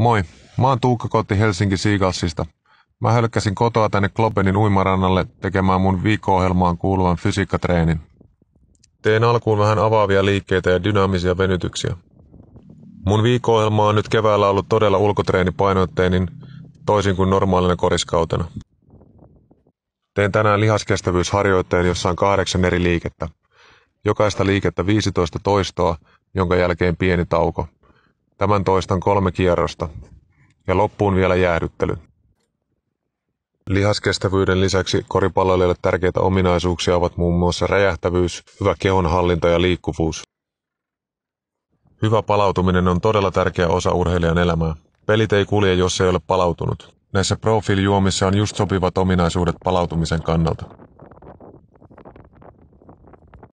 Moi, mä oon Tuukka Kotti Helsinki Seagalsista. Mä hölkkäsin kotoa tänne Klopenin uimarannalle tekemään mun viikko-ohjelmaan kuuluvan fysiikkatreenin. Teen alkuun vähän avaavia liikkeitä ja dynaamisia venytyksiä. Mun viikko-ohjelma on nyt keväällä ollut todella ulkotreenipainotteinen, toisin kuin normaalina koriskautena. Teen tänään lihaskestävyysharjoitteen, jossa on kahdeksan eri liikettä. Jokaista liikettä 15 toistoa, jonka jälkeen pieni tauko – Tämän toistan kolme kierrosta. Ja loppuun vielä jäähdyttely. Lihaskestävyyden lisäksi koripalloilijoille tärkeitä ominaisuuksia ovat muun muassa räjähtävyys, hyvä kehonhallinta ja liikkuvuus. Hyvä palautuminen on todella tärkeä osa urheilijan elämää. Pelit ei kulje, jos ei ole palautunut. Näissä profiilijuomissa on just sopivat ominaisuudet palautumisen kannalta.